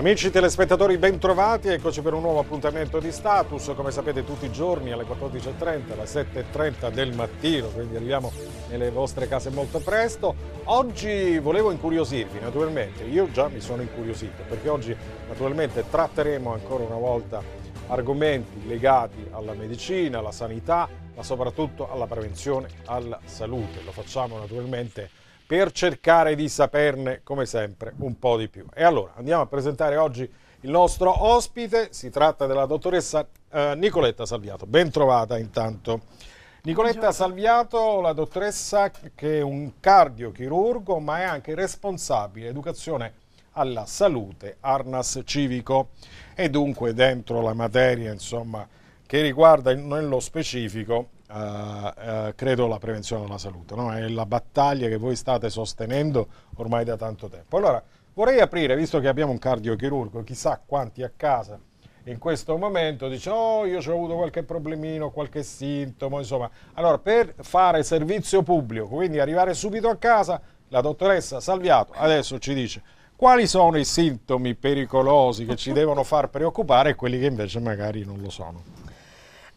Amici telespettatori bentrovati, eccoci per un nuovo appuntamento di Status, come sapete tutti i giorni alle 14.30, alle 7.30 del mattino, quindi arriviamo nelle vostre case molto presto. Oggi volevo incuriosirvi, naturalmente, io già mi sono incuriosito, perché oggi naturalmente tratteremo ancora una volta argomenti legati alla medicina, alla sanità, ma soprattutto alla prevenzione, alla salute. Lo facciamo naturalmente per cercare di saperne, come sempre, un po' di più. E allora, andiamo a presentare oggi il nostro ospite, si tratta della dottoressa eh, Nicoletta Salviato, ben trovata intanto. Nicoletta Buongiorno. Salviato, la dottoressa che è un cardiochirurgo ma è anche responsabile educazione alla salute Arnas Civico e dunque dentro la materia insomma, che riguarda nello specifico eh, eh, credo la prevenzione della salute, no? è la battaglia che voi state sostenendo ormai da tanto tempo. Allora, vorrei aprire, visto che abbiamo un cardiochirurgo, chissà quanti a casa in questo momento dice oh io ho avuto qualche problemino, qualche sintomo, insomma. Allora, per fare servizio pubblico, quindi arrivare subito a casa, la dottoressa Salviato adesso ci dice quali sono i sintomi pericolosi che ci devono far preoccupare e quelli che invece magari non lo sono.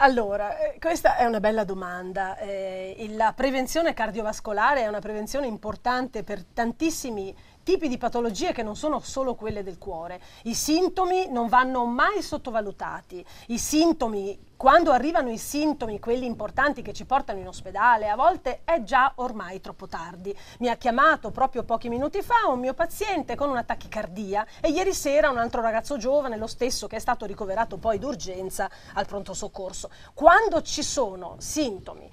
Allora, eh, questa è una bella domanda. Eh, la prevenzione cardiovascolare è una prevenzione importante per tantissimi tipi di patologie che non sono solo quelle del cuore. I sintomi non vanno mai sottovalutati. I sintomi, quando arrivano i sintomi, quelli importanti che ci portano in ospedale, a volte è già ormai troppo tardi. Mi ha chiamato proprio pochi minuti fa un mio paziente con una tachicardia e ieri sera un altro ragazzo giovane, lo stesso che è stato ricoverato poi d'urgenza al pronto soccorso. Quando ci sono sintomi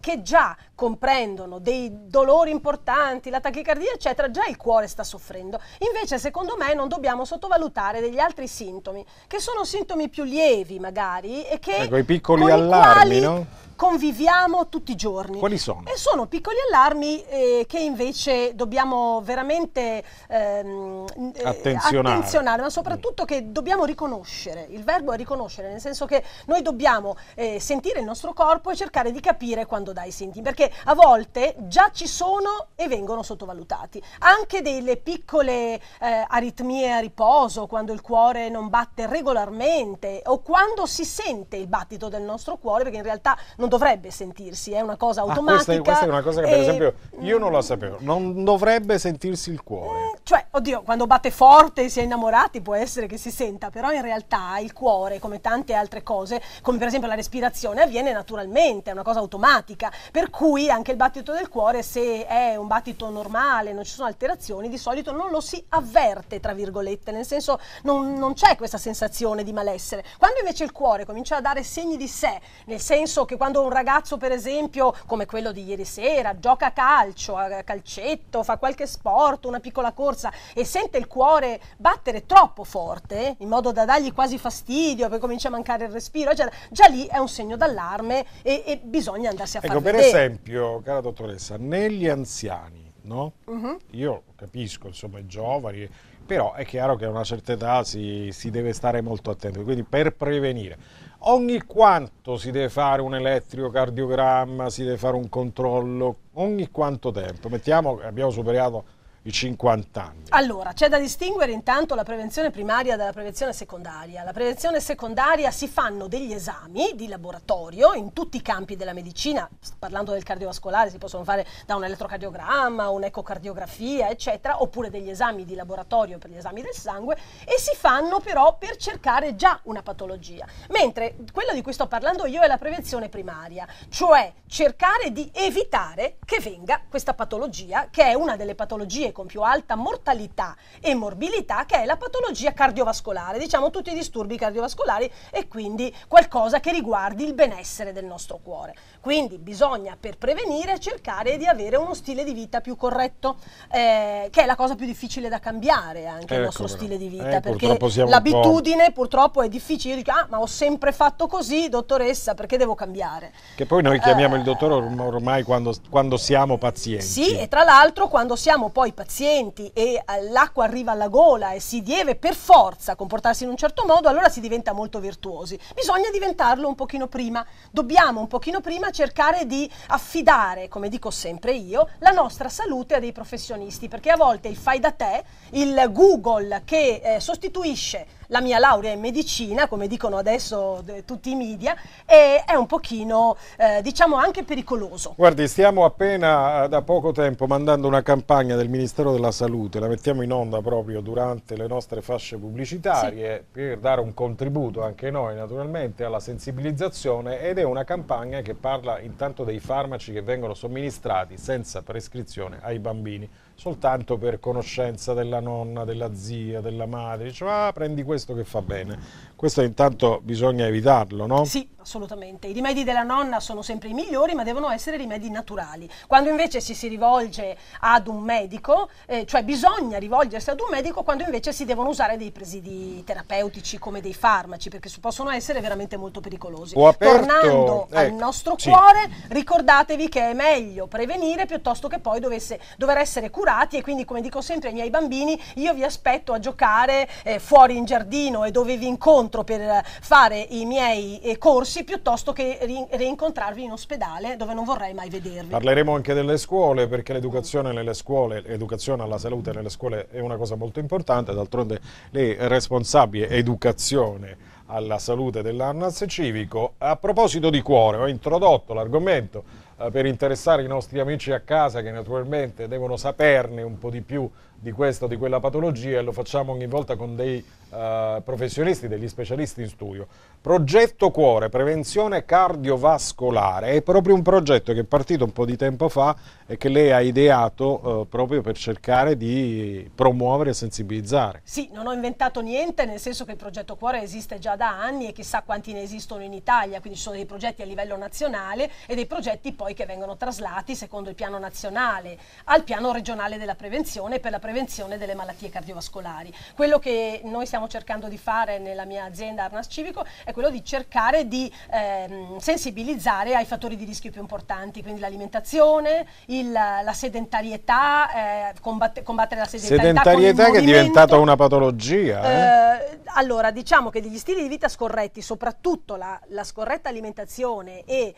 che già comprendono dei dolori importanti, la tachicardia, eccetera, già il cuore sta soffrendo. Invece, secondo me, non dobbiamo sottovalutare degli altri sintomi, che sono sintomi più lievi, magari, e che ecco, i piccoli allarmi, no? conviviamo tutti i giorni. Quali sono? E sono piccoli allarmi eh, che invece dobbiamo veramente ehm, eh, attenzionare. attenzionare. ma soprattutto che dobbiamo riconoscere. Il verbo è riconoscere, nel senso che noi dobbiamo eh, sentire il nostro corpo e cercare di capire capire quando dai sintomi, perché a volte già ci sono e vengono sottovalutati. Anche delle piccole eh, aritmie a riposo, quando il cuore non batte regolarmente o quando si sente il battito del nostro cuore, perché in realtà non dovrebbe sentirsi, è una cosa automatica. Ah, questa, è, questa, è una cosa che per e, esempio io non la mm. sapevo, non dovrebbe sentirsi il cuore. Eh, cioè, oddio, quando batte forte e si è innamorati può essere che si senta, però in realtà il cuore, come tante altre cose, come per esempio la respirazione, avviene naturalmente, è una cosa automatica automatica, per cui anche il battito del cuore, se è un battito normale, non ci sono alterazioni, di solito non lo si avverte, tra virgolette, nel senso non, non c'è questa sensazione di malessere. Quando invece il cuore comincia a dare segni di sé, nel senso che quando un ragazzo, per esempio, come quello di ieri sera, gioca a calcio, a calcetto, fa qualche sport, una piccola corsa e sente il cuore battere troppo forte, in modo da dargli quasi fastidio, poi comincia a mancare il respiro, eccetera, già lì è un segno d'allarme e, e bisogna bisogna andarsi a ecco, far vedere. Ecco, per esempio, cara dottoressa, negli anziani, no? Uh mhm. -huh. Io capisco, insomma, i giovani, però è chiaro che a una certa età si, si deve stare molto attenti, quindi per prevenire. Ogni quanto si deve fare un elettrocardiogramma, si deve fare un controllo, ogni quanto tempo? Mettiamo che abbiamo superato i 50 anni. Allora, c'è da distinguere intanto la prevenzione primaria dalla prevenzione secondaria. La prevenzione secondaria si fanno degli esami di laboratorio in tutti i campi della medicina, parlando del cardiovascolare si possono fare da un elettrocardiogramma, un'ecocardiografia, eccetera, oppure degli esami di laboratorio per gli esami del sangue e si fanno però per cercare già una patologia. Mentre quello di cui sto parlando io è la prevenzione primaria, cioè cercare di evitare che venga questa patologia, che è una delle patologie con più alta mortalità e morbilità che è la patologia cardiovascolare, diciamo tutti i disturbi cardiovascolari e quindi qualcosa che riguardi il benessere del nostro cuore. Quindi bisogna per prevenire cercare di avere uno stile di vita più corretto, eh, che è la cosa più difficile da cambiare anche eh, il ecco, nostro ecco, stile di vita, eh, perché l'abitudine purtroppo è difficile, io dico ah ma ho sempre fatto così dottoressa perché devo cambiare. Che poi noi chiamiamo il eh, dottore orm ormai quando, quando, siamo pazienti. Sì e tra l'altro quando siamo poi pazienti e eh, l'acqua arriva alla gola e si deve per forza comportarsi in un certo modo allora si diventa molto virtuosi. Bisogna diventarlo un pochino prima, dobbiamo un pochino prima cercare di affidare, come dico sempre io, la nostra salute a dei professionisti, perché a volte il fai da te, il Google che eh, sostituisce la mia laurea in medicina, come dicono adesso tutti i media, e è un pochino, eh, diciamo, anche pericoloso. Guardi, stiamo appena eh, da poco tempo mandando una campagna del Ministero della Salute, la mettiamo in onda proprio durante le nostre fasce pubblicitarie, sì. per dare un contributo anche noi, naturalmente, alla sensibilizzazione, ed è una campagna che parla intanto dei farmaci che vengono somministrati senza prescrizione ai bambini soltanto per conoscenza della nonna, della zia, della madre, diceva ah, prendi questo che fa bene. Questo intanto bisogna evitarlo, no? Sì, assolutamente. I rimedi della nonna sono sempre i migliori, ma devono essere rimedi naturali. Quando invece si, si rivolge ad un medico, eh, cioè bisogna rivolgersi ad un medico quando invece si devono usare dei presidi terapeutici come dei farmaci, perché possono essere veramente molto pericolosi. Aperto, Tornando ecco, al nostro sì. cuore, ricordatevi che è meglio prevenire piuttosto che poi dovesse, dover essere curato strutturati e quindi come dico sempre ai miei bambini io vi aspetto a giocare eh, fuori in giardino e dove vi incontro per eh, fare i miei eh, corsi piuttosto che ri rincontrarvi in ospedale dove non vorrei mai vedervi. Parleremo anche delle scuole perché l'educazione nelle scuole, l'educazione alla salute nelle scuole è una cosa molto importante, d'altronde lei è responsabile educazione alla salute dell'Annas civico. A proposito di cuore, ho introdotto l'argomento eh, per interessare i nostri amici a casa che naturalmente devono saperne un po' di più di questa o di quella patologia e lo facciamo ogni volta con dei eh, professionisti, degli specialisti in studio. Progetto Cuore, prevenzione cardiovascolare, è proprio un progetto che è partito un po' di tempo fa e che lei ha ideato eh, proprio per cercare di promuovere e sensibilizzare. Sì, non ho inventato niente, nel senso che il progetto Cuore esiste già da anni e chissà quanti ne esistono in Italia, quindi ci sono dei progetti a livello nazionale e dei progetti poi che vengono traslati secondo il piano nazionale al piano regionale della prevenzione per la prevenzione delle malattie cardiovascolari. Quello che noi stiamo stiamo cercando di fare nella mia azienda Arnas Civico è quello di cercare di ehm, sensibilizzare ai fattori di rischio più importanti, quindi l'alimentazione, la sedentarietà, eh, combatte, combattere la sedentarietà. Sedentarietà che è diventata una patologia. Eh? Eh, allora, diciamo che degli stili di vita scorretti, soprattutto la, la scorretta alimentazione e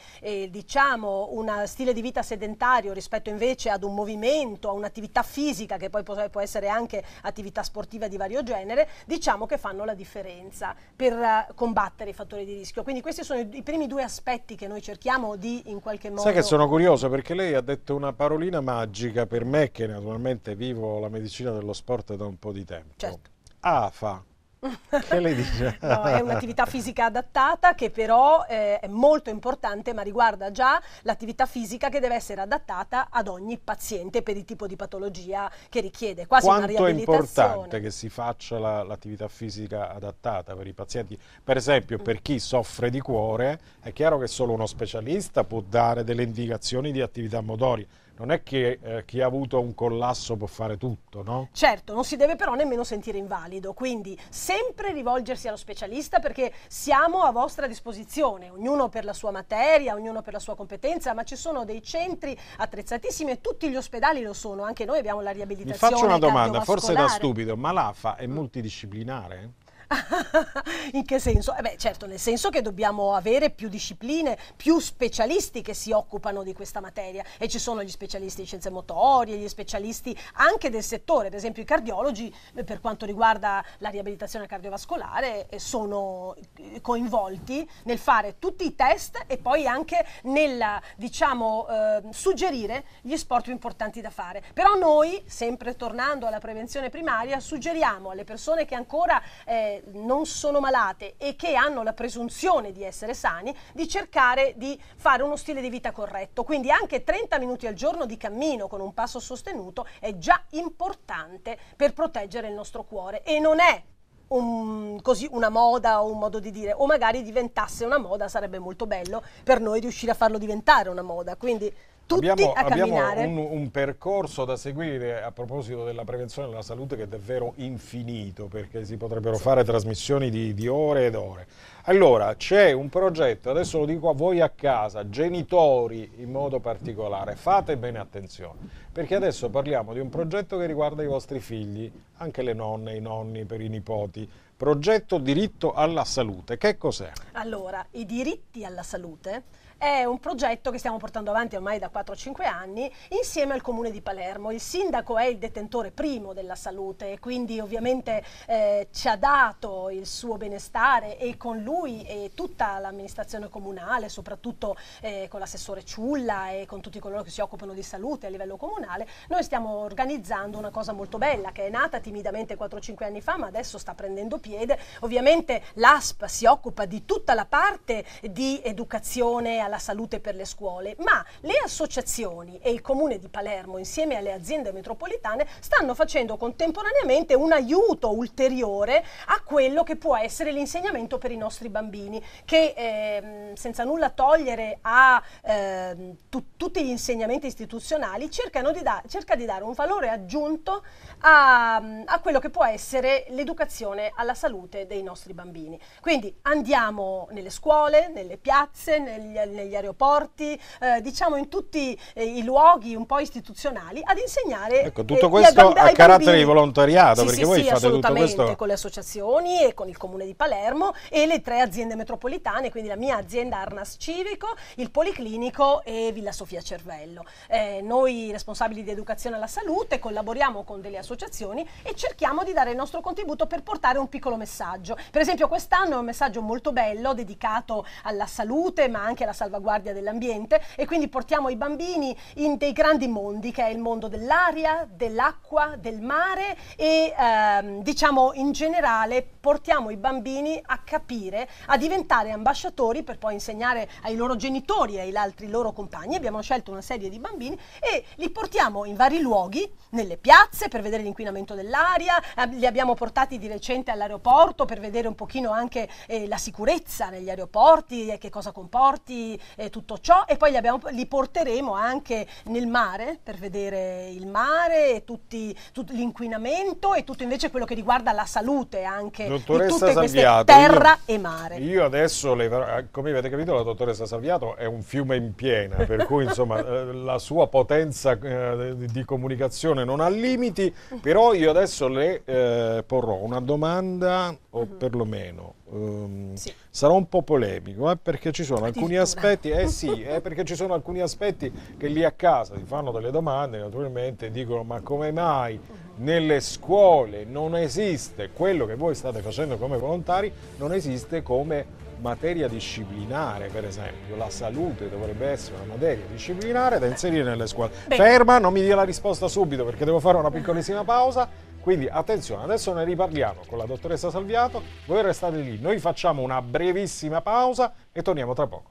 diciamo un stile di vita sedentario rispetto invece ad un movimento, a un'attività fisica che poi può, può essere anche attività sportiva di vario genere, diciamo diciamo che fanno la differenza per eh, combattere i fattori di rischio. Quindi questi sono i, i, primi due aspetti che noi cerchiamo di in qualche modo... Sai che sono curioso perché lei ha detto una parolina magica per me che naturalmente vivo la medicina dello sport da un po' di tempo. Certo. AFA. Che lei dice? no, è un'attività fisica adattata che però eh, è molto importante, ma riguarda già l'attività fisica che deve essere adattata ad ogni paziente per il tipo di patologia che richiede, quasi Quanto una riabilitazione. Quanto è importante che si faccia l'attività fisica adattata per i pazienti? Per esempio, per chi soffre di cuore, è chiaro che solo uno specialista può dare delle indicazioni di attività motoria, non è che eh, chi ha avuto un collasso può fare tutto, no? Certo, non si deve però nemmeno sentire invalido, quindi sempre rivolgersi allo specialista perché siamo a vostra disposizione, ognuno per la sua materia, ognuno per la sua competenza, ma ci sono dei centri attrezzatissimi e tutti gli ospedali lo sono, anche noi abbiamo la riabilitazione. Mi faccio una domanda, forse da stupido, ma l'AFA è multidisciplinare? In che senso? Eh beh, certo, nel senso che dobbiamo avere più discipline, più specialisti che si occupano di questa materia e ci sono gli specialisti di scienze motorie, gli specialisti anche del settore, ad esempio i cardiologi eh, per quanto riguarda la riabilitazione cardiovascolare eh, sono eh, coinvolti nel fare tutti i test e poi anche nel diciamo, eh, suggerire gli sport più importanti da fare. Però noi, sempre tornando alla prevenzione primaria, suggeriamo alle persone che ancora eh, non sono malate e che hanno la presunzione di essere sani di cercare di fare uno stile di vita corretto. Quindi anche 30 minuti al giorno di cammino con un passo sostenuto è già importante per proteggere il nostro cuore e non è un, così, una moda o un modo di dire, o magari diventasse una moda, sarebbe molto bello per noi riuscire a farlo diventare una moda. Quindi tutti abbiamo, a camminare. un, un, percorso da seguire a proposito della prevenzione della salute che è davvero infinito perché si potrebbero sì. fare trasmissioni di, di ore ed ore. Allora, c'è un progetto, adesso lo dico a voi a casa, genitori in modo particolare, fate bene attenzione, perché adesso parliamo di un progetto che riguarda i vostri figli, anche le nonne, i nonni per i nipoti, progetto diritto alla salute, che cos'è? Allora, i diritti alla salute è un progetto che stiamo portando avanti ormai da 4-5 anni insieme al Comune di Palermo. Il sindaco è il detentore primo della salute e quindi ovviamente eh, ci ha dato il suo benestare e con lui e tutta l'amministrazione comunale, soprattutto eh, con l'assessore Ciulla e con tutti coloro che si occupano di salute a livello comunale, noi stiamo organizzando una cosa molto bella che è nata timidamente 4-5 anni fa ma adesso sta prendendo piede. Ovviamente l'ASP si occupa di tutta la parte di educazione alla alla salute per le scuole, ma le associazioni e il Comune di Palermo insieme alle aziende metropolitane stanno facendo contemporaneamente un aiuto ulteriore a quello che può essere l'insegnamento per i nostri bambini, che ehm, senza nulla togliere a ehm, tu tutti gli insegnamenti istituzionali di cerca di dare un valore aggiunto a, a quello che può essere l'educazione alla salute dei nostri bambini. Quindi andiamo nelle scuole, nelle piazze, negli, negli aeroporti, eh, diciamo in tutti eh, i luoghi un po' istituzionali, ad insegnare. Ecco, tutto eh, questo a carattere di volontariato, sì, perché sì, voi sì, fate tutto questo. con le associazioni e con il comune di Palermo e le tre aziende metropolitane, quindi la mia azienda Arnas Civico, il Policlinico e Villa Sofia Cervello. Eh, noi responsabili di educazione alla salute collaboriamo con delle associazioni e cerchiamo di dare il nostro contributo per portare un piccolo messaggio. Per esempio quest'anno è un messaggio molto bello dedicato alla salute ma anche alla salvaguardia salvaguardia dell'ambiente e quindi portiamo i bambini in dei grandi mondi che è il mondo dell'aria, dell'acqua, del mare e ehm, diciamo in generale portiamo i bambini a capire, a diventare ambasciatori per poi insegnare ai loro genitori e agli altri loro compagni. Abbiamo scelto una serie di bambini e li portiamo in vari luoghi, nelle piazze per vedere l'inquinamento dell'aria, eh, li abbiamo portati di recente all'aeroporto per vedere un pochino anche eh, la sicurezza negli aeroporti e che cosa comporti eh, tutto ciò e poi li, abbiamo, li, porteremo anche nel mare per vedere il mare e tutti, tutto l'inquinamento e tutto invece quello che riguarda la salute anche dottoressa di tutte Salviato, terra io, e mare. Io adesso, le, eh, come avete capito, la dottoressa Salviato è un fiume in piena, per cui insomma eh, la sua potenza eh, di comunicazione non ha limiti, però io adesso le eh, porrò una domanda o mhm. perlomeno Um, sì. Sarò un po' polemico eh, perché ci sono alcuni aspetti, eh sì, eh, perché ci sono alcuni aspetti che lì a casa ti fanno delle domande, naturalmente dicono ma come mai nelle scuole non esiste quello che voi state facendo come volontari, non esiste come materia disciplinare, per esempio, la salute dovrebbe essere una materia disciplinare da inserire nelle scuole. Beh. Ferma, non mi dia la risposta subito perché devo fare una piccolissima pausa. Quindi attenzione, adesso ne riparliamo con la dottoressa Salviato, voi restate lì, noi facciamo una brevissima pausa e torniamo tra poco.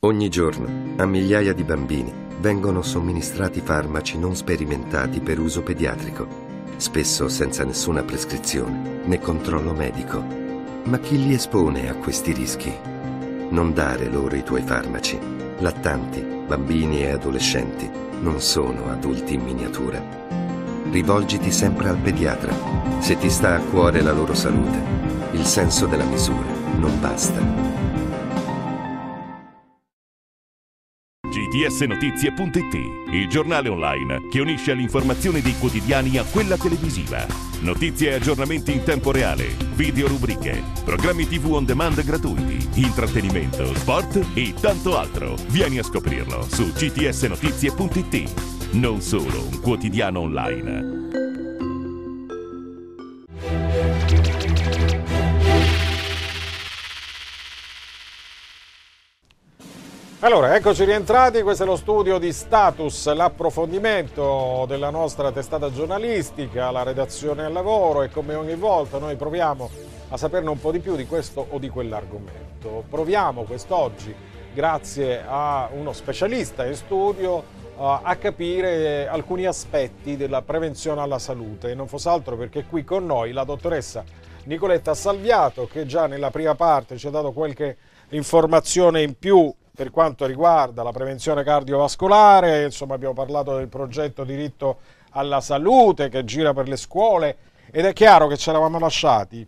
Ogni giorno a migliaia di bambini vengono somministrati farmaci non sperimentati per uso pediatrico, spesso senza nessuna prescrizione né controllo medico. Ma chi li espone a questi rischi? Non dare loro i tuoi farmaci. Lattanti, bambini e adolescenti non sono adulti in miniatura. Rivolgiti sempre al pediatra. Se ti sta a cuore la loro salute, il senso della misura non basta. tsnotizie.it, il giornale online che unisce l'informazione dei quotidiani a quella televisiva. Notizie e aggiornamenti in tempo reale, video rubriche, programmi TV on demand gratuiti, intrattenimento, sport e tanto altro. Vieni a scoprirlo su ctsnotizie.it. Non solo un quotidiano online Allora, eccoci rientrati, questo è lo studio di Status, l'approfondimento della nostra testata giornalistica, la redazione al lavoro e come ogni volta noi proviamo a saperne un po' di più di questo o di quell'argomento. Proviamo quest'oggi, grazie a uno specialista in studio, eh, a capire alcuni aspetti della prevenzione alla salute e non fosse altro perché qui con noi la dottoressa Nicoletta Salviato che già nella prima parte ci ha dato qualche informazione in più per quanto riguarda la prevenzione cardiovascolare, insomma abbiamo parlato del progetto diritto alla salute che gira per le scuole ed è chiaro che ce l'avamo lasciati.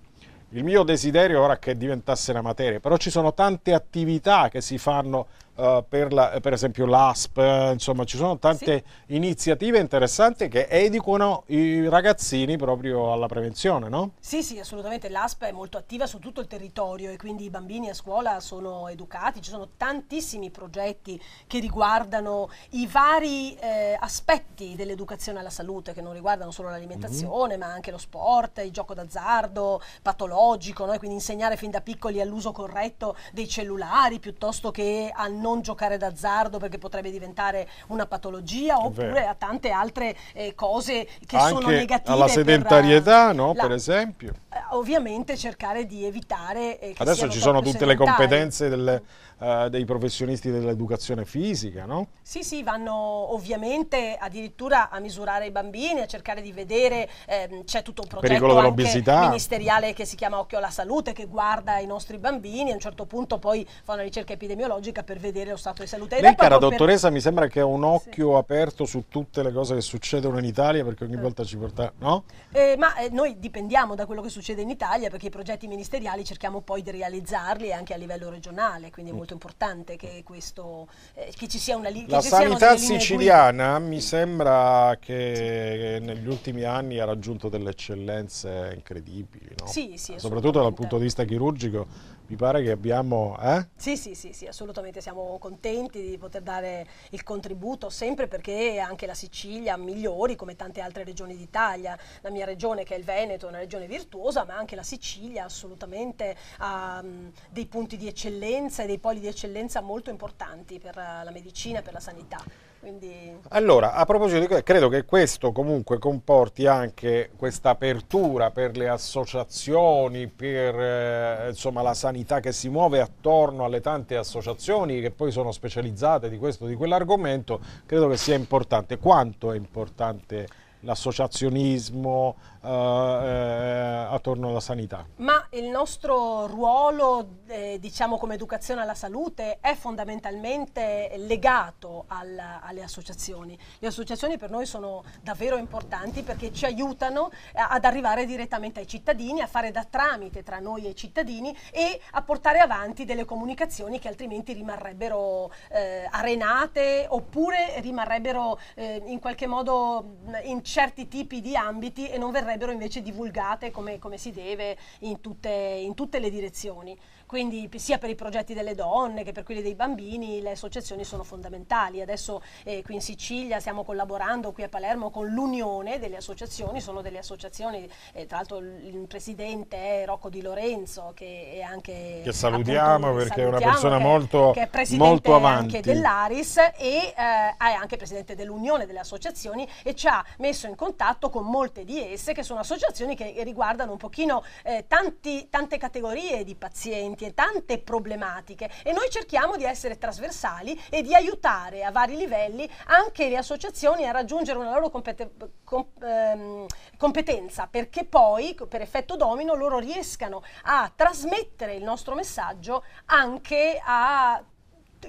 Il mio desiderio ora è che diventasse una materia, però ci sono tante attività che si fanno eh, per, la, per, esempio l'ASP, insomma ci sono tante sì. iniziative interessanti che educano i ragazzini proprio alla prevenzione, no? Sì, sì, assolutamente, l'ASP è molto attiva su tutto il territorio e quindi i bambini a scuola sono educati, ci sono tantissimi progetti che riguardano i vari eh, aspetti dell'educazione alla salute, che non riguardano solo l'alimentazione, mm -hmm. ma anche lo sport, il gioco d'azzardo, patologico, no? quindi insegnare fin da piccoli all'uso corretto dei cellulari piuttosto che a non non giocare d'azzardo perché potrebbe diventare una patologia oppure a tante altre eh, cose che Anche sono negative. Alla sedentarietà, per, eh, no, la, per esempio. Eh, ovviamente cercare di evitare eh, Adesso ci sono tutte sedentari. le competenze del, eh, dei professionisti dell'educazione fisica, no? Sì, sì, vanno ovviamente addirittura a misurare i bambini, a cercare di vedere, ehm, c'è tutto un progetto ministeriale che si chiama Occhio alla Salute che guarda i nostri bambini, a un certo punto poi fa una ricerca epidemiologica per vedere vedere lo stato di salute. Lei, cara dottoressa, per... mi sembra che ha un occhio sì. aperto su tutte le cose che succedono in Italia, perché ogni eh. volta ci porta... No? Eh, ma eh, noi dipendiamo da quello che succede in Italia, perché i progetti ministeriali cerchiamo poi di realizzarli anche a livello regionale, quindi è mm. molto importante che, questo, eh, che ci sia una linea... La sanità siciliana qui. mi sembra che sì. negli ultimi anni ha raggiunto delle eccellenze incredibili, no? sì, sì, soprattutto dal punto di vista chirurgico mi pare che abbiamo... Eh? Sì, sì, sì, sì, assolutamente siamo contenti di poter dare il contributo, sempre perché anche la Sicilia migliori come tante altre regioni d'Italia. La mia regione che è il Veneto è una regione virtuosa, ma anche la Sicilia assolutamente ha um, dei punti di eccellenza e dei poli di eccellenza molto importanti per eh, la medicina e per la sanità. Quindi... Allora, a proposito di questo, credo che questo comunque comporti anche questa apertura per le associazioni, per eh, insomma, la sanità che si muove attorno alle tante associazioni che poi sono specializzate di questo o di quell'argomento, credo che sia importante. Quanto è importante l'associazionismo, eh, eh, attorno alla sanità. Ma il nostro ruolo, eh, diciamo come educazione alla salute, è fondamentalmente legato al, alle associazioni. Le associazioni per noi sono davvero importanti perché ci aiutano eh, ad arrivare direttamente ai cittadini, a fare da tramite tra noi e i cittadini e a portare avanti delle comunicazioni che altrimenti rimarrebbero eh, arenate oppure rimarrebbero eh, in qualche modo in certi tipi di ambiti e non verrebbero verrebbero invece divulgate come, come si deve in tutte, in tutte le direzioni quindi sia per i progetti delle donne che per quelli dei bambini le associazioni sono fondamentali. Adesso eh, qui in Sicilia stiamo collaborando qui a Palermo con l'Unione delle associazioni, sono delle associazioni, eh, tra l'altro il presidente è Rocco Di Lorenzo che è anche... Che salutiamo appunto, perché salutiamo, è una persona che, molto, che è presidente molto avanti. anche dell'Aris e eh, è anche presidente dell'Unione delle associazioni e ci ha messo in contatto con molte di esse che sono associazioni che riguardano un pochino eh, tanti, tante categorie di pazienti tanti e tante problematiche e noi cerchiamo di essere trasversali e di aiutare a vari livelli anche le associazioni a raggiungere una loro compete com ehm, competenza perché poi per effetto domino loro riescano a trasmettere il nostro messaggio anche a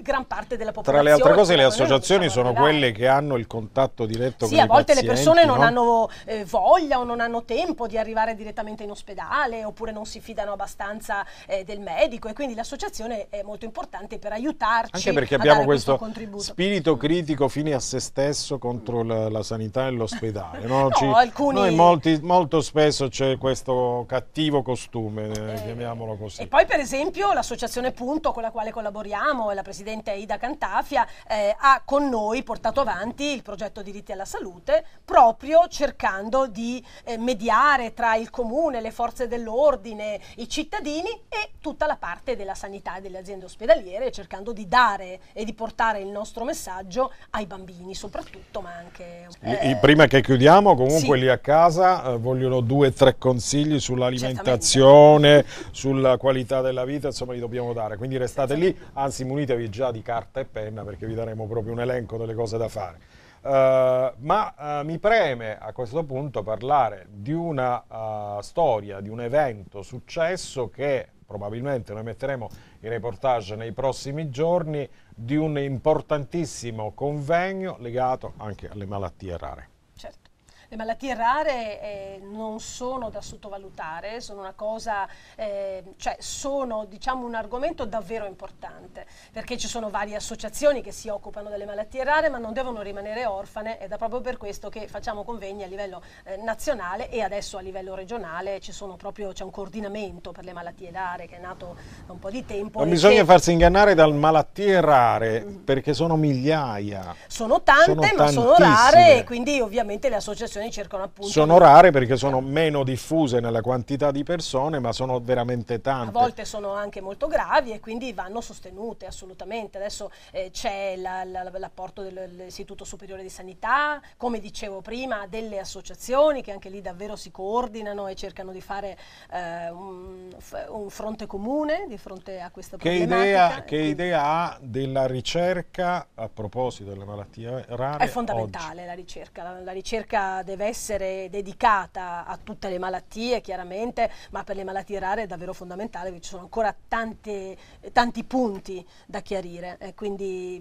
gran parte della popolazione. Tra le altre cose le associazioni diciamo, sono quelle che hanno il contatto diretto sì, con i pazienti. Sì, a volte le persone non no? hanno eh, voglia o non hanno tempo di arrivare direttamente in ospedale oppure non si fidano abbastanza eh, del medico e quindi l'associazione è molto importante per aiutarci Anche perché abbiamo questo, questo spirito critico fine a se stesso contro la, la sanità e l'ospedale. No? no Ci, alcuni... Noi molti, molto spesso c'è questo cattivo costume, eh, eh, chiamiamolo così. E poi per esempio l'associazione Punto con la quale collaboriamo e la Presidenza presidente Ida Cantafia, eh, ha con noi portato avanti il progetto diritti alla salute proprio cercando di eh, mediare tra il comune, le forze dell'ordine, i cittadini e tutta la parte della sanità e delle aziende ospedaliere, cercando di dare e di portare il nostro messaggio ai bambini soprattutto, ma anche... Eh, prima che chiudiamo, comunque sì. lì a casa eh, vogliono due o tre consigli sull'alimentazione, sulla qualità della vita, insomma li dobbiamo dare, quindi restate lì, anzi munitevi già di carta e penna perché vi daremo proprio un elenco delle cose da fare. Uh, ma uh, mi preme a questo punto parlare di una uh, storia, di un evento successo che probabilmente noi metteremo in reportage nei prossimi giorni di un importantissimo convegno legato anche alle malattie rare. Le malattie rare eh, non sono da sottovalutare, sono una cosa, eh, cioè sono diciamo un argomento davvero importante, perché ci sono varie associazioni che si occupano delle malattie rare, ma non devono rimanere orfane ed è proprio per questo che facciamo convegni a livello eh, nazionale e adesso a livello regionale proprio, c'è un coordinamento per le malattie rare che è nato da un po' di tempo. Non bisogna farsi ingannare dal malattie rare, perché sono migliaia. Sono tante, sono ma tantissime. sono rare e quindi ovviamente le associazioni associazioni cercano appunto... Sono rare perché sono meno diffuse nella quantità di persone, ma sono veramente tante. A volte sono anche molto gravi e quindi vanno sostenute assolutamente. Adesso eh, c'è l'apporto la, la, dell'Istituto Superiore di Sanità, come dicevo prima, delle associazioni che anche lì davvero si coordinano e cercano di fare eh, un, un, fronte comune di fronte a questa che Idea, che idea ha della ricerca a proposito delle malattie rare? È fondamentale oggi. la ricerca, la, la ricerca deve essere dedicata a tutte le malattie chiaramente, ma per le malattie rare è davvero fondamentale, perché ci sono ancora tante, tanti punti da chiarire, eh, quindi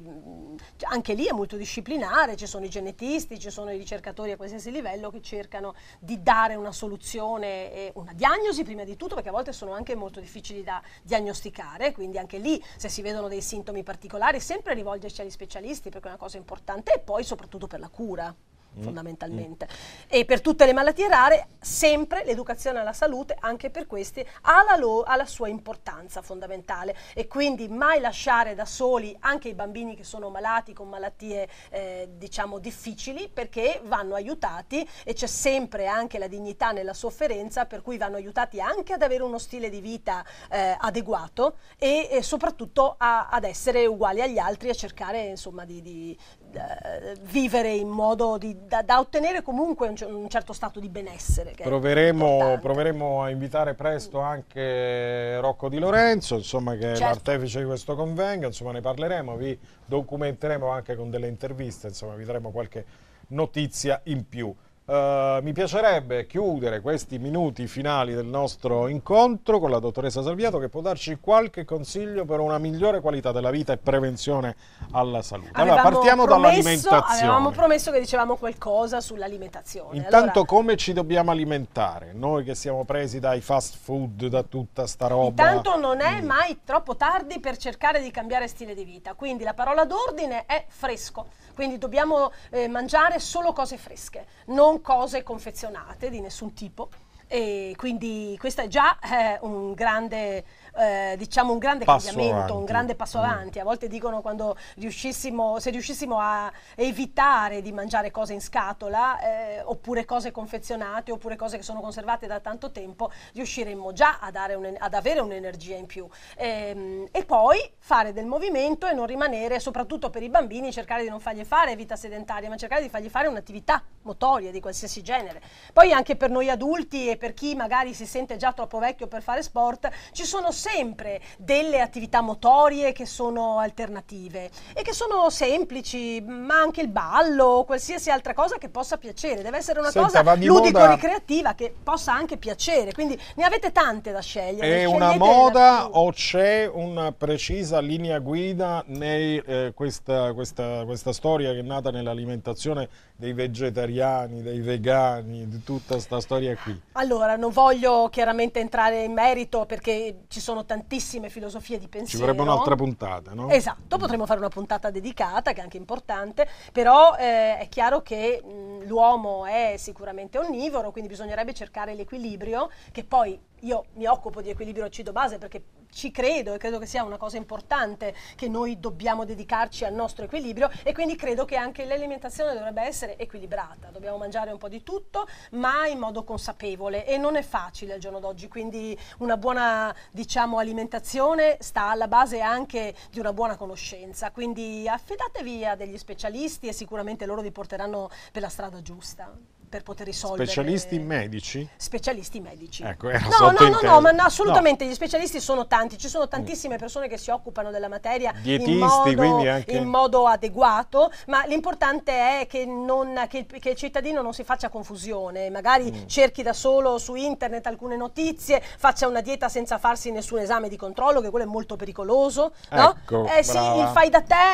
anche lì è molto disciplinare, ci sono i genetisti, ci sono i ricercatori a qualsiasi livello che cercano di dare una soluzione, e una diagnosi prima di tutto, perché a volte sono anche molto difficili da diagnosticare, quindi anche lì se si vedono dei sintomi particolari sempre rivolgerci agli specialisti perché è una cosa importante e poi soprattutto per la cura. Mm. fondamentalmente. Mm. E per tutte le malattie rare, sempre l'educazione alla salute, anche per questi, ha la, lo, ha la sua importanza fondamentale e quindi mai lasciare da soli anche i bambini che sono malati con malattie eh, diciamo difficili perché vanno aiutati e c'è sempre anche la dignità nella sofferenza per cui vanno aiutati anche ad avere uno stile di vita eh, adeguato e, e soprattutto a, ad essere uguali agli altri e cercare insomma di, di, eh, vivere in modo di, da, da, ottenere comunque un, un, certo stato di benessere. Proveremo, proveremo, a invitare presto anche Rocco Di Lorenzo, insomma, che certo. è l'artefice di questo convegno, insomma, ne parleremo, vi documenteremo anche con delle interviste, insomma, vi daremo qualche notizia in più. Eh, mi piacerebbe chiudere questi minuti finali del nostro incontro con la dottoressa Salviato che può darci qualche consiglio per una migliore qualità della vita e prevenzione alla salute. Avevamo allora, partiamo dall'alimentazione. Avevamo promesso che dicevamo qualcosa sull'alimentazione. Intanto allora, come ci dobbiamo alimentare? Noi che siamo presi dai fast food, da tutta sta roba. Intanto non è mm. mai troppo tardi per cercare di cambiare stile di vita, quindi la parola d'ordine è fresco quindi dobbiamo eh, mangiare solo cose fresche, non cose confezionate di nessun tipo. E quindi questo è già eh, un grande eh, diciamo un grande passo cambiamento, avanti. un grande passo mm. avanti. A volte dicono quando riuscissimo, se riuscissimo a evitare di mangiare cose in scatola, eh, oppure cose confezionate, oppure cose che sono conservate da tanto tempo, riusciremmo già un, ad avere un'energia in più. E, ehm, e poi fare del movimento e non rimanere, soprattutto per i bambini, cercare di non fargli fare vita sedentaria, ma cercare di fargli fare un'attività motorie di qualsiasi genere. Poi anche per noi adulti e per chi magari si sente già troppo vecchio per fare sport, ci sono sempre delle attività motorie che sono alternative e che sono semplici, ma anche il ballo o qualsiasi altra cosa che possa piacere. Deve essere una Senta, cosa ludico-ricreativa che possa anche piacere, quindi ne avete tante da scegliere. È una moda o c'è una precisa linea guida in eh, questa, questa, questa storia che è nata nell'alimentazione dei vegetariani? vegetariani, dei vegani, di tutta questa storia qui? Allora, non voglio chiaramente entrare in merito perché ci sono tantissime filosofie di pensiero. Ci vorrebbe un'altra puntata, no? Esatto, potremmo fare una puntata dedicata, che è anche importante, però eh, è chiaro che l'uomo è sicuramente onnivoro, quindi bisognerebbe cercare l'equilibrio, che poi io mi occupo di equilibrio acido-base perché ci credo e credo che sia una cosa importante che noi dobbiamo dedicarci al nostro equilibrio e quindi credo che anche l'alimentazione dovrebbe essere equilibrata, dobbiamo mangiare un po' di tutto ma in modo consapevole e non è facile al giorno d'oggi, quindi una buona diciamo, alimentazione sta alla base anche di una buona conoscenza, quindi affidatevi a degli specialisti e sicuramente loro vi porteranno per la strada giusta. Grazie per poter risolvere. Specialisti medici? Specialisti medici. Ecco, no, no, no, no, ma no, assolutamente no. gli specialisti sono tanti, ci sono tantissime persone che si occupano della materia Dietisti, in, modo, in, modo, adeguato, ma l'importante è che, non, che, che, il cittadino non si faccia confusione, magari mm. cerchi da solo su internet alcune notizie, faccia una dieta senza farsi nessun esame di controllo, che quello è molto pericoloso. Ecco, no? eh, sì, il fai da te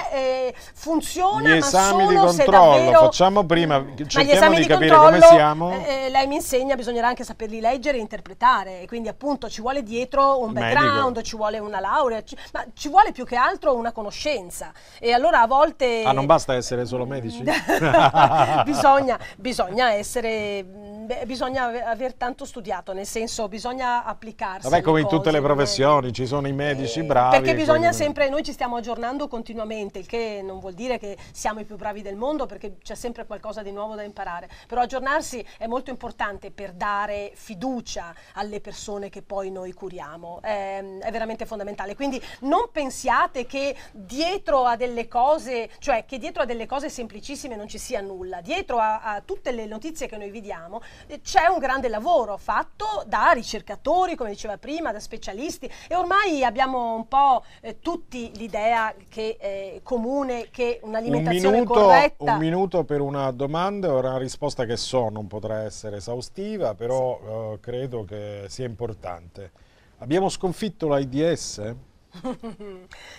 eh, funziona, gli ma esami solo di controllo, se davvero... facciamo prima, cerchiamo di, di capire controllo, eh, eh, lei mi insegna, bisognerà anche saperli leggere e interpretare. E quindi appunto ci vuole dietro un background, Medico. ci vuole una laurea, ci, ma ci vuole più che altro una conoscenza. E allora a volte... Ah, non basta essere solo medici? bisogna, bisogna essere beh, bisogna aver tanto studiato, nel senso bisogna applicarsi. Vabbè, come in tutte le professioni, ci sono i medici eh, bravi. Perché bisogna sempre, noi ci stiamo aggiornando continuamente, il che non vuol dire che siamo i più bravi del mondo, perché c'è sempre qualcosa di nuovo da imparare. Però aggiornarsi è molto importante per dare fiducia alle persone che poi noi curiamo. Eh, è veramente fondamentale. Quindi non pensiate che dietro a delle cose, cioè che dietro a delle cose semplicissime non ci sia nulla. Dietro a, a tutte le notizie che noi vi diamo eh, c'è un grande lavoro fatto da ricercatori, come diceva prima, da specialisti e ormai abbiamo un po' eh, tutti l'idea che eh, comune che un'alimentazione un minuto, corretta... Un minuto per una domanda, ora una risposta che so non potrà essere esaustiva, però sì. eh, credo che sia importante. Abbiamo sconfitto l'AIDS?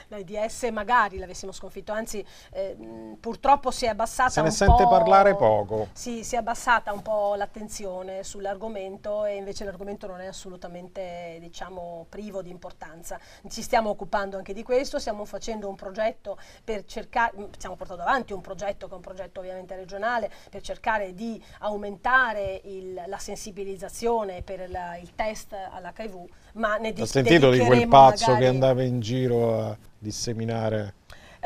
l'AIDS magari l'avessimo sconfitto, anzi eh, purtroppo si è abbassata Se ne sente parlare poco. Sì, si è abbassata un po' l'attenzione sull'argomento e invece l'argomento non è assolutamente, diciamo, privo di importanza. Ci stiamo occupando anche di questo, stiamo facendo un progetto per cercare, stiamo portando avanti un progetto che è un progetto ovviamente regionale per cercare di aumentare il, la sensibilizzazione per la, il test all'HIV ma ne di- Ho sentito di quel pazzo magari... che andava in giro a disseminare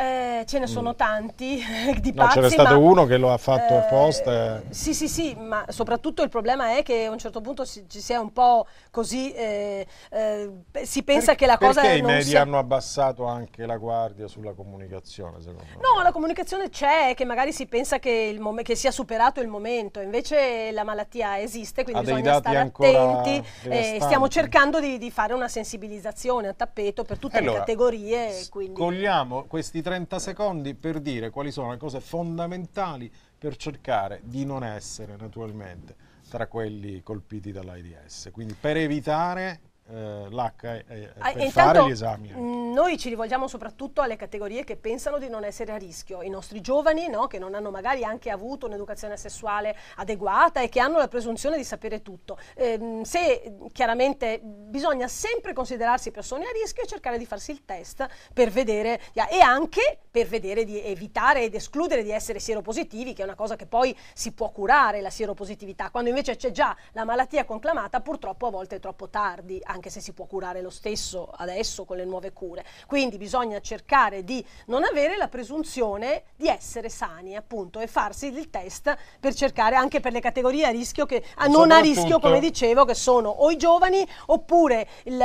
eh, ce ne sono mm. tanti di no, pazzi. No, c'era stato uno che lo ha fatto eh, apposta. Sì, sì, sì, ma soprattutto il problema è che a un certo punto si, ci si è un po' così, eh, eh, si pensa per, che la cosa... Perché i media sia... hanno abbassato anche la guardia sulla comunicazione, secondo me? No, la comunicazione c'è, che magari si pensa che, che, sia superato il momento, invece la malattia esiste, quindi ha bisogna stare attenti e eh, stiamo cercando di, di, fare una sensibilizzazione a tappeto per tutte allora, le categorie. Quindi... Cogliamo questi tre 30 secondi per dire quali sono le cose fondamentali per cercare di non essere naturalmente tra quelli colpiti dall'AIDS. Quindi per evitare eh, l'H eh, ah, per fare gli esami. Mh, mm, noi ci rivolgiamo soprattutto alle categorie che pensano di non essere a rischio, i nostri giovani no, che non hanno magari anche avuto un'educazione sessuale adeguata e che hanno la presunzione di sapere tutto. Eh, se chiaramente bisogna sempre considerarsi persone a rischio e cercare di farsi il test per vedere e anche per vedere di evitare ed escludere di essere sieropositivi, che è una cosa che poi si può curare la sieropositività, quando invece c'è già la malattia conclamata purtroppo a volte è troppo tardi. Anche anche se si può curare lo stesso adesso con le nuove cure. Quindi bisogna cercare di non avere la presunzione di essere sani, appunto, e farsi il test per cercare anche per le categorie a rischio che, a non a rischio, come dicevo, che sono o i giovani oppure il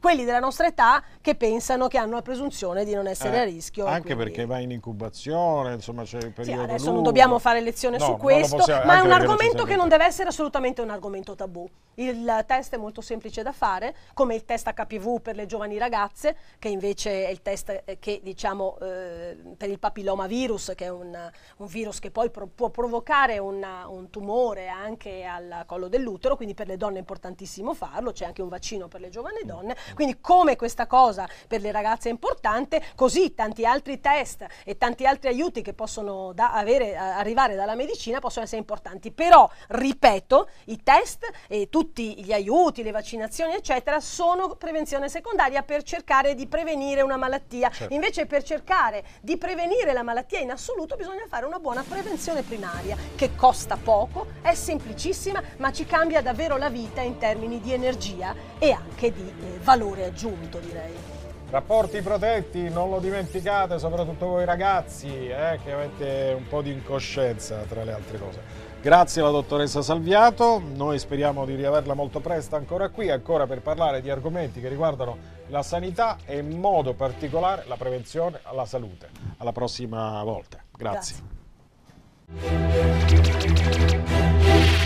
quelli della nostra età che pensano che hanno la presunzione di non essere eh, a rischio. Anche quindi... perché va in incubazione, insomma c'è il periodo. Sì, adesso lungo. non dobbiamo fare lezione no, su questo, possiamo, ma è un argomento che non deve essere assolutamente un argomento tabù. Il test è molto semplice da fare, come il test HPV per le giovani ragazze, che invece è il test eh, che diciamo eh, per il papillomavirus, che è un, un virus che poi pro può provocare una, un tumore anche al collo dell'utero, quindi per le donne è importantissimo farlo, c'è anche un vaccino per le giovani mm. donne, quindi come questa cosa per le ragazze è importante, così tanti altri test e tanti altri aiuti che possono da avere, arrivare dalla medicina possono essere importanti. Però, ripeto, i test e tutti gli aiuti, le vaccinazioni, eccetera, sono prevenzione secondaria per cercare di prevenire una malattia. Certo. Invece per cercare di prevenire la malattia in assoluto bisogna fare una buona prevenzione primaria che costa poco, è semplicissima, ma ci cambia davvero la vita in termini di energia e anche di eh, valore valore aggiunto direi. Rapporti protetti, non lo dimenticate, soprattutto voi ragazzi eh, che avete un po' di incoscienza tra le altre cose. Grazie alla dottoressa Salviato, noi speriamo di riaverla molto presto ancora qui, ancora per parlare di argomenti che riguardano la sanità e in modo particolare la prevenzione alla salute. Alla prossima volta. Grazie. Grazie.